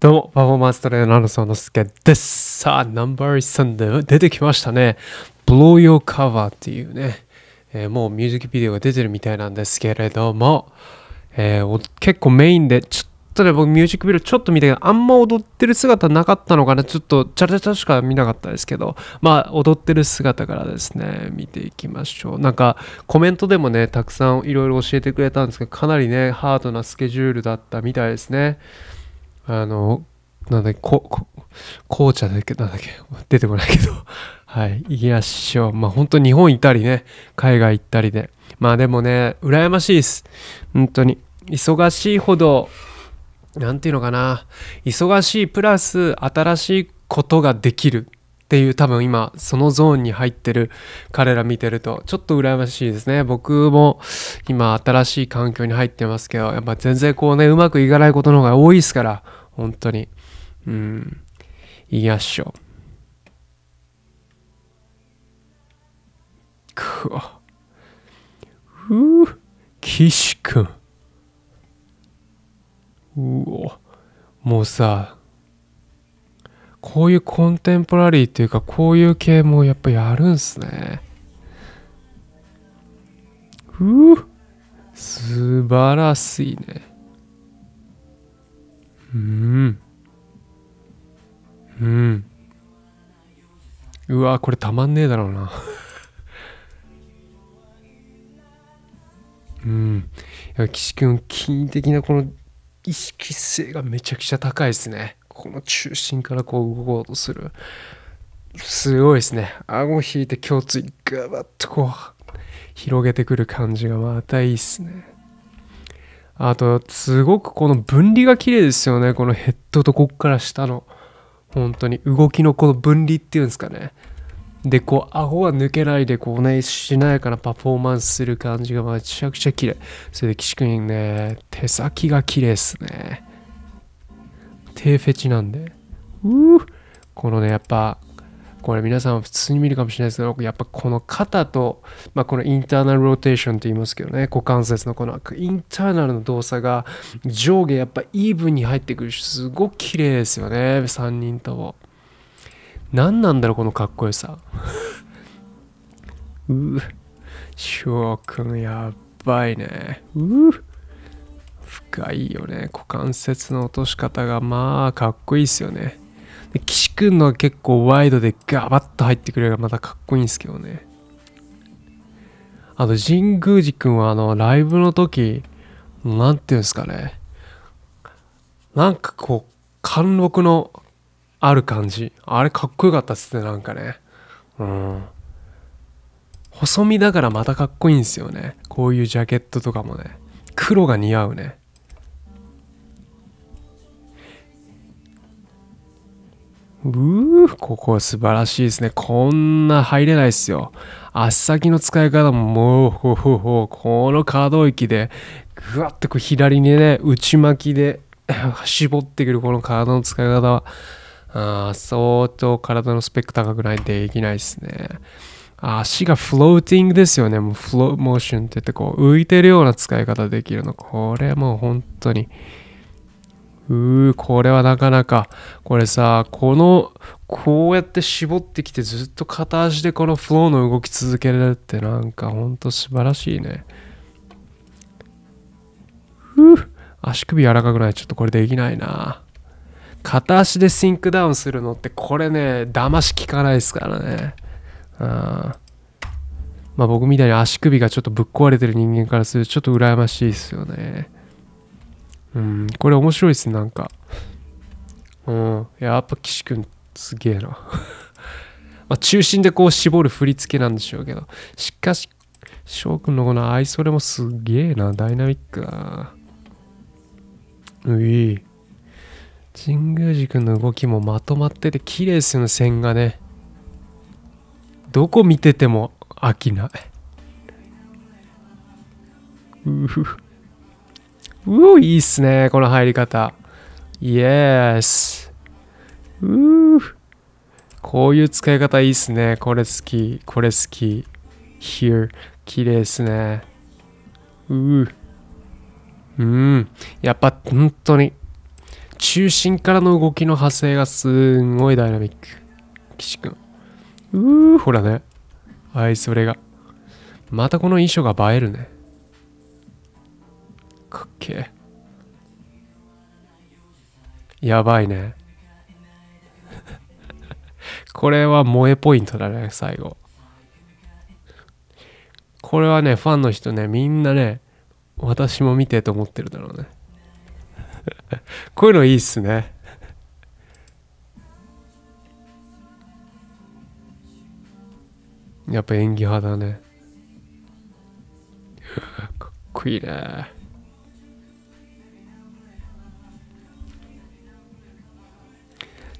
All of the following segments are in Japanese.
どうも、パフォーマンストレーナーのそのすけです。さあ、ナンバーンで出てきましたね。Blow Your Cover っていうね、えー、もうミュージックビデオが出てるみたいなんですけれども、えー、結構メインで、ちょっとね、僕ミュージックビデオちょっと見たけど、あんま踊ってる姿なかったのかな。ちょっと、チャラチャラしか見なかったですけど、まあ、踊ってる姿からですね、見ていきましょう。なんか、コメントでもね、たくさんいろいろ教えてくれたんですけど、かなりね、ハードなスケジュールだったみたいですね。あの、なんだっけ、紅茶だっけ、なんだっけ、出てこないけど、はい、いきましょう。まあ本当日本行ったりね、海外行ったりで。まあでもね、羨ましいです。本当に。忙しいほど、なんていうのかな、忙しいプラス新しいことができるっていう多分今そのゾーンに入ってる彼ら見てるとちょっと羨ましいですね僕も今新しい環境に入ってますけどやっぱ全然こうねうまくいかないことの方が多いですから本当に。うん。いやっしょ。くわ。うぅ、岸くん。うお。もうさ、こういうコンテンポラリーっていうか、こういう系もやっぱやるんすね。うぅ、素晴らしいね。うんうんうわこれたまんねえだろうなうんいや岸君筋的なこの意識性がめちゃくちゃ高いですねこの中心からこう動こうとするすごいですね顎を引いて胸椎ガバッとこう広げてくる感じがまたいいっすねあと、すごくこの分離が綺麗ですよね。このヘッドとこっから下の。本当に動きのこの分離っていうんですかね。で、こう、顎が抜けないで、こうね、しなやかなパフォーマンスする感じがめちゃくちゃ綺麗。それで、岸君ね、手先が綺麗ですね。手フェチなんで。うーこのね、やっぱ、これ皆さん普通に見るかもしれないですけど、やっぱこの肩と、まあ、このインターナルローテーションって言いますけどね、股関節のこのインターナルの動作が上下やっぱイーブンに入ってくるし、すごく綺麗ですよね、3人とも。何なんだろう、このかっこよさ。うぅ、翔くんやばいね。うぅ。深いよね股関節の落とし方がまあかっこいいですよねで岸くんのは結構ワイドでガバッと入ってくれるがまたかっこいいんですけどねあと神宮寺くんはあのライブの時なんていうんですかねなんかこう貫禄のある感じあれかっこよかったっすねなんかねうん細身だからまたかっこいいんですよねこういうジャケットとかもね黒が似合うねうー、ここ素晴らしいですね。こんな入れないっすよ。足先の使い方も、もう、ほほほ、この可動域で、ぐわっとこう左にね、内巻きで 絞ってくるこの体の使い方は、あ相当体のスペック高くないできないですね。足がフローティングですよね。もうフローモーションって言ってこう浮いてるような使い方できるの。これもう本当にうーこれはなかなかこれさこのこうやって絞ってきてずっと片足でこのフローの動き続けるってなんかほんと素晴らしいねふぅ、足首柔らかくないちょっとこれできないな片足でシンクダウンするのってこれね騙し効かないですからねあまあ僕みたいに足首がちょっとぶっ壊れてる人間からするとちょっと羨ましいですよねうん、これ面白いですなんか。うん、やっぱ岸君すげえな。まあ中心でこう絞る振り付けなんでしょうけど。しかし、翔くんのこの愛それもすげえな、ダイナミックな。うい。神宮寺君の動きもまとまってて綺麗ですよね、線がね。どこ見てても飽きない。うふ。うお、いいっすね、この入り方。イエス。うー。こういう使い方いいっすね。これ好き。これ好き。Here。綺麗っすね。うー。うん。やっぱ、本当に。中心からの動きの派生がすんごいダイナミック。岸くん。うー、ほらね。はい、それが。またこの衣装が映えるね。かっけやばいね これは萌えポイントだね最後これはねファンの人ねみんなね私も見てと思ってるだろうね こういうのいいっすねやっぱ演技派だね かっこいいね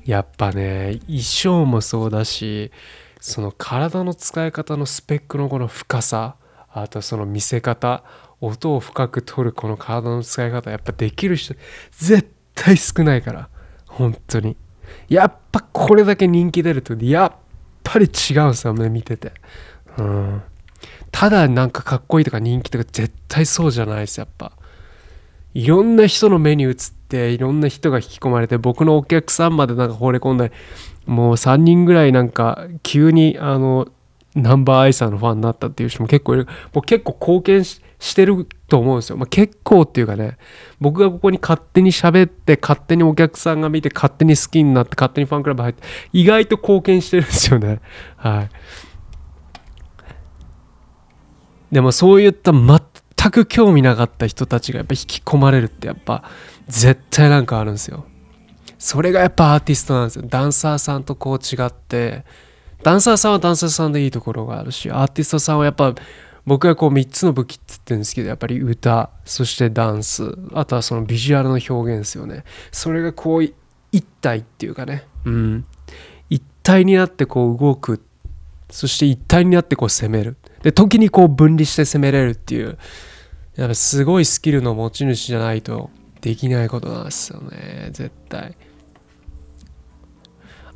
やっぱね衣装もそうだしその体の使い方のスペックのこの深さあとその見せ方音を深く取るこの体の使い方やっぱできる人絶対少ないから本当にやっぱこれだけ人気出るとやっぱり違うんすよね見ててうんただなんかかっこいいとか人気とか絶対そうじゃないですやっぱいろんな人の目に映っていろんな人が引き込まれて僕のお客さんまでなんか惚れ込んでもう3人ぐらいなんか急にあのナンバーアイサーのファンになったっていう人も結構いるもう結構貢献してると思うんですよ、まあ、結構っていうかね僕がここに勝手に喋って勝手にお客さんが見て勝手に好きになって勝手にファンクラブ入って意外と貢献してるんですよねはいでもそういった全全く興味なかった人たちがやっぱ引き込まれるってやっぱ絶対なんかあるんですよそれがやっぱアーティストなんですよダンサーさんとこう違ってダンサーさんはダンサーさんでいいところがあるしアーティストさんはやっぱ僕がこう3つの武器って言ってるんですけどやっぱり歌そしてダンスあとはそのビジュアルの表現ですよねそれがこう一体っていうかねうん一体になってこう動くそして一体になってこう攻めるで時にこう分離して攻めれるっていうやっぱすごいスキルの持ち主じゃないとできないことなんですよね絶対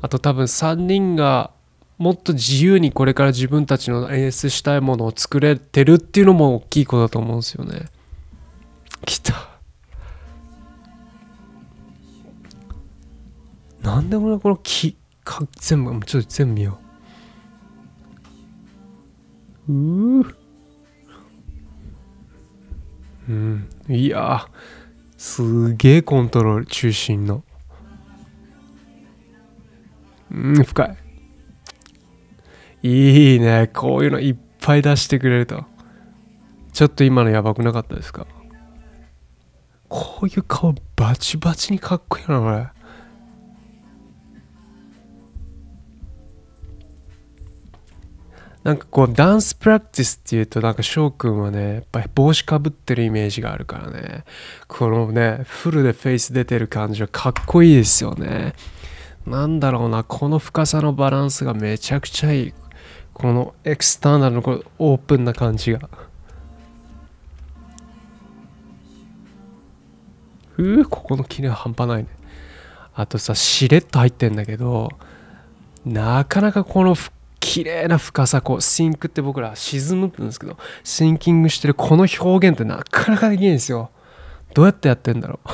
あと多分3人がもっと自由にこれから自分たちの演出したいものを作れてるっていうのも大きい子だと思うんですよねきたなんでいこの木か全部ちょっと全部見ようううんいやすげえコントロール中心のうん深いいいねこういうのいっぱい出してくれるとちょっと今のやばくなかったですかこういう顔バチバチにかっこいいなこれなんかこうダンスプラクティスっていうとなんか翔くんはねやっぱり帽子かぶってるイメージがあるからねこのねフルでフェイス出てる感じはかっこいいですよねなんだろうなこの深さのバランスがめちゃくちゃいいこのエクスターナルのこオープンな感じがうーここのレは半端ないねあとさしれっと入ってんだけどなかなかこの綺麗な深さこうシンクって僕ら沈むって言うんですけどシンキングしてるこの表現ってなかなかできないんですよどうやってやってんだろう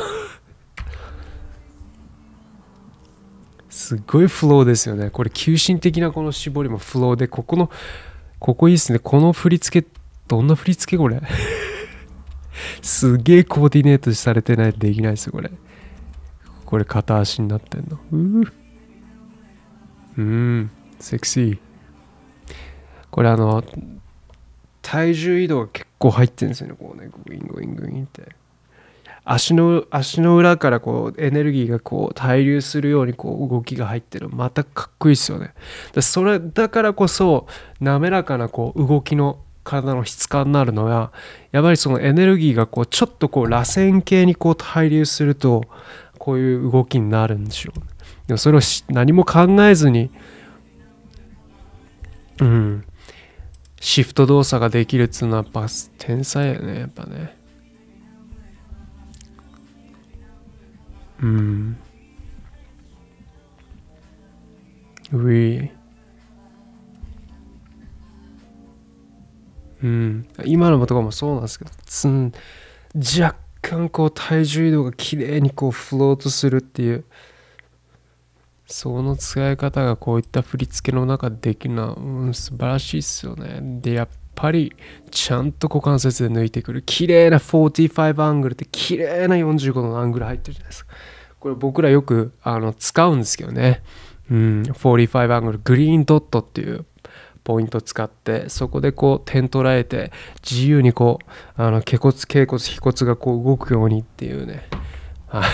すごいフローですよねこれ急進的なこの絞りもフローでここのここいいっすねこの振り付けどんな振り付けこれすげえコーディネートされてないとできないですよこれこれ片足になってんのううんセクシーこれあの体重移動が結構入ってるんですよねこうねグイングイングインって足の足の裏からこうエネルギーがこう滞留するようにこう動きが入ってるまたかっこいいですよねだそれだからこそ滑らかなこう動きの体の質感になるのはやっぱりそのエネルギーがこうちょっとこう螺旋形にこう滞留するとこういう動きになるんでしょう、ね、でもそれを何も考えずにうんシフト動作ができるっつうのはやっぱ天才やねやっぱねうんうぃ。うん今のとかもそうなんですけどつん若干こう体重移動が綺麗にこうフロートするっていうその使い方がこういった振り付けの中でできるのは、うん、素晴らしいですよね。で、やっぱりちゃんと股関節で抜いてくる。綺麗な45アングルって綺麗な45度のアングル入ってるじゃないですか。これ僕らよくあの使うんですけどね。うん、45アングル、グリーンドットっていうポイントを使ってそこでこう点捉えて自由にこうあのけ骨頸骨腓骨がこう動くようにっていうねはい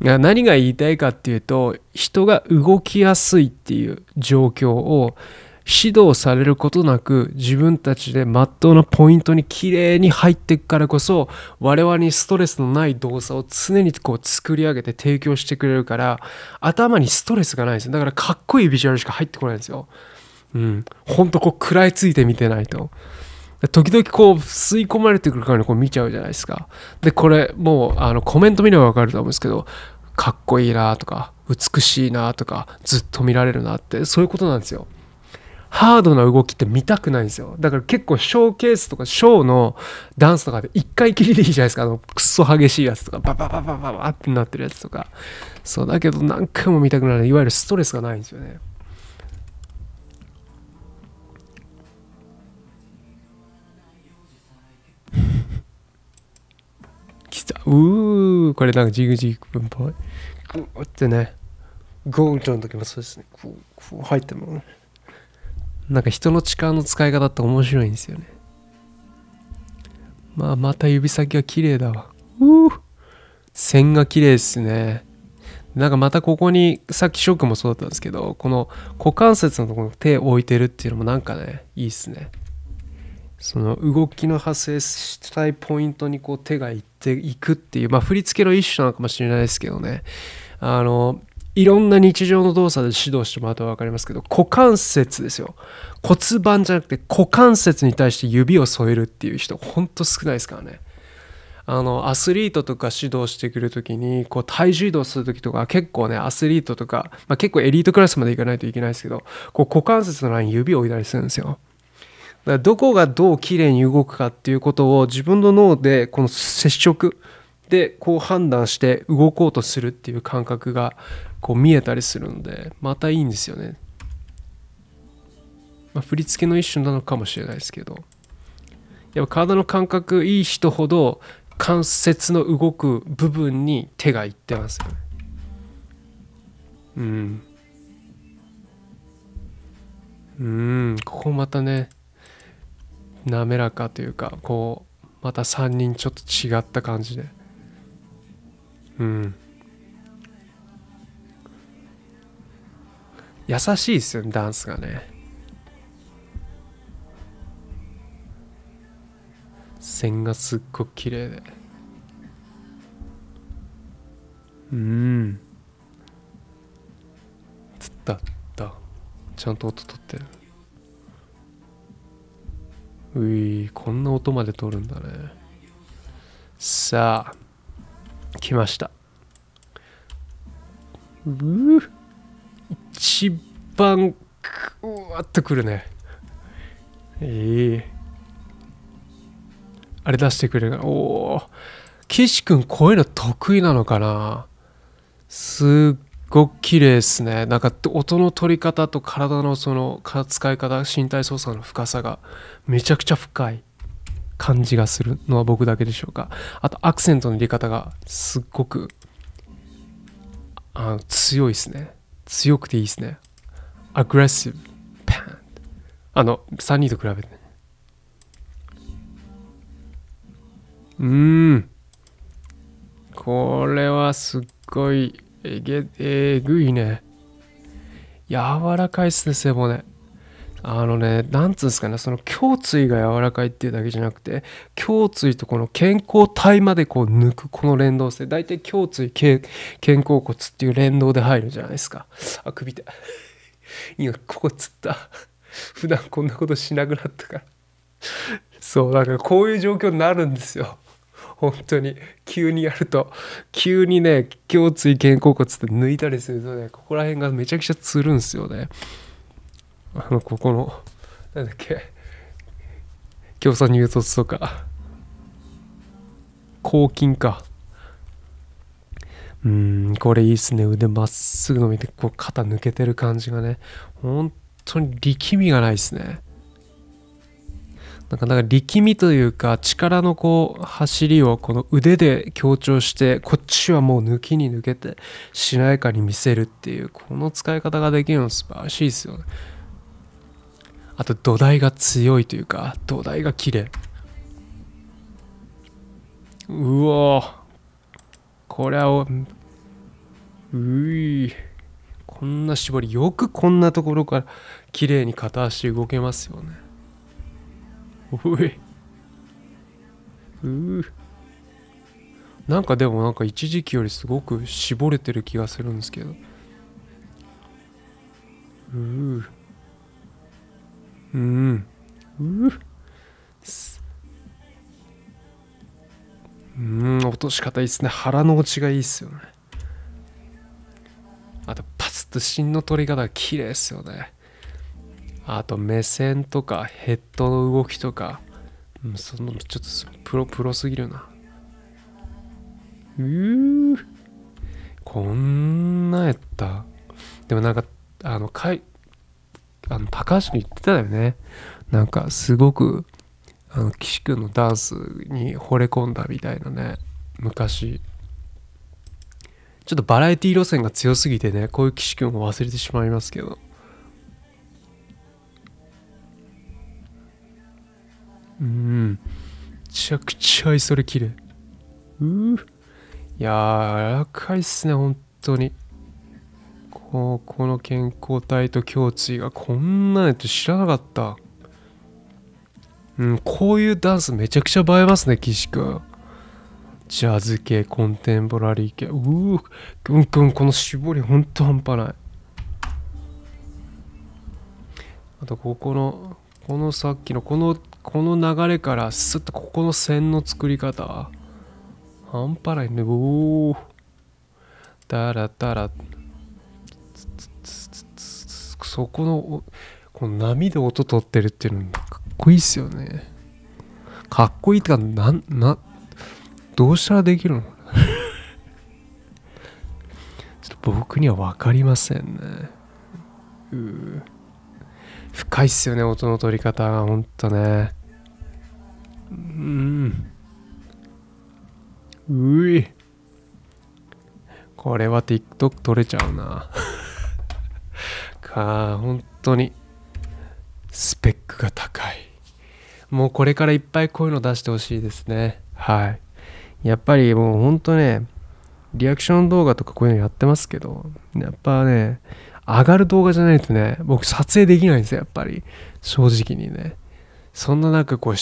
何が言いたいかっていうと人が動きやすいっていう状況を指導されることなく自分たちで真っ当なポイントにきれいに入っていくからこそ我々にストレスのない動作を常にこう作り上げて提供してくれるから頭にストレスがないんですよだからかっこいいビジュアルしか入ってこないんですよ。うん、ほんとこう食らいついてみてないと。時々こう吸い込まれてくるからこう見ちゃうじゃないですか。で、これもうあのコメント見ればわかると思うんですけど、かっこいいなとか、美しいなとか、ずっと見られるなって、そういうことなんですよ。ハードな動きって見たくないんですよ。だから結構ショーケースとかショーのダンスとかで一回きりでいいじゃないですか。あの、クソ激しいやつとか、ババババババってなってるやつとか。そう、だけど何回も見たくなる。いわゆるストレスがないんですよね。た。うー、これなんかジグジグっぽい。うってね、ゴーゃんの時もそうですね。こう、こう入っても、なんか人の力の使い方って面白いんですよね。まあ、また指先が綺麗だわ。うー線が綺麗ですね。なんかまたここに、さっきョックもそうだったんですけど、この股関節のところに手を置いてるっていうのもなんかね、いいっすね。その動きの発生したいポイントにこう手がいっていくっていう、まあ、振り付けの一種なのかもしれないですけどねあのいろんな日常の動作で指導してもらうと分かりますけど股関節ですよ骨盤じゃなくて股関節に対して指を添えるっていう人ほんと少ないですからねあのアスリートとか指導してくる時にこう体重移動する時とか結構ねアスリートとか、まあ、結構エリートクラスまで行かないといけないですけどこう股関節のライン指を置いたりするんですよらどこがどうきれいに動くかっていうことを自分の脳でこの接触でこう判断して動こうとするっていう感覚がこう見えたりするのでまたいいんですよね。まあ、振り付けの一種なのかもしれないですけどやっぱ体の感覚いい人ほど関節の動く部分に手がいってますよね。うん。うんここまたね滑らかというかこうまた3人ちょっと違った感じでうん優しいですよねダンスがね線がすっごく綺麗でうんつったったちゃんと音取ってるういこんな音まで取るんだねさあ来ましたう一番うわっとくるねええー、あれ出してくれるおお岸君こういうの得意なのかなすっごく綺麗ですねなんか音の取り方と体のその使い方身体操作の深さがめちゃくちゃ深い感じがするのは僕だけでしょうかあとアクセントの入れ方がすっごくあ強いですね強くていいですねアグレッシブパンあの3人と比べてうんこれはすっごいえげ、えぐいね。柔らかいっすね、背骨。あのね、なんつうんですかね、その胸椎が柔らかいっていうだけじゃなくて、胸椎とこの肩甲体までこう抜くこの連動性、大体胸椎、肩甲骨っていう連動で入るじゃないですか。あ、首で。今、ここつった。普段こんなことしなくなったから。そう、だからこういう状況になるんですよ。本当に急にやると急にね胸椎肩甲骨って抜いたりするとねここら辺がめちゃくちゃつるんすよねあのここのなんだっけ胸酸乳突とか抗菌かうんこれいいっすね腕まっすぐ伸びてこう肩抜けてる感じがね本当に力みがないっすねなんかなんか力みというか力のこう走りをこの腕で強調してこっちはもう抜きに抜けてしなやかに見せるっていうこの使い方ができるの素晴らしいですよねあと土台が強いというか土台が綺麗うお。これはういこんな絞りよくこんなところから綺麗に片足動けますよねおいうなんかでもなんか一時期よりすごく絞れてる気がするんですけどうーうんううん落とし方いいっすね腹の落ちがいいっすよねあとパツッと芯の取り方が綺麗っすよねあと目線とかヘッドの動きとか、ん、そのちょっとプロプロすぎるなうーこんなやったでもなんかあのかいあの高橋君言ってたよねなんかすごくあの岸君のダンスに惚れ込んだみたいなね昔ちょっとバラエティ路線が強すぎてねこういう岸君を忘れてしまいますけどうんめちゃくちゃ愛され綺麗うーいやー柔らかいっすね本当にここの健康体と胸椎がこんなのって知らなかったうんこういうダンスめちゃくちゃ映えますね岸君ジャズ系コンテンポラリー系うーくんくんこの絞りほんと半端ないあとここのこのさっきのこのこの流れからスッとここの線の作り方半端ないねおおだらだらそこのこの波で音取ってるっていうのかっこいいっすよねかっこいいってかなんなどうしたらできるの ちょっと僕には分かりませんねう深いっすよね音の取り方がほんとねうん。うい。これは TikTok 撮れちゃうな。かあ、本当に。スペックが高い。もうこれからいっぱいこういうの出してほしいですね。はい。やっぱりもう本当ね、リアクション動画とかこういうのやってますけど、やっぱね、上がる動画じゃないとね、僕撮影できないんですよ、やっぱり。正直にね。そんな中、こう、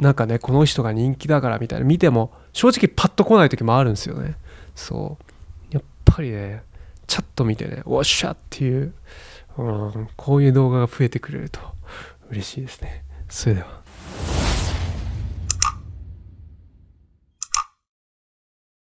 なんかねこの人が人気だからみたいな見ても正直パッと来ない時もあるんですよねそうやっぱりねチャット見てねおっしゃっていう、うん、こういう動画が増えてくれると嬉しいですねそれでは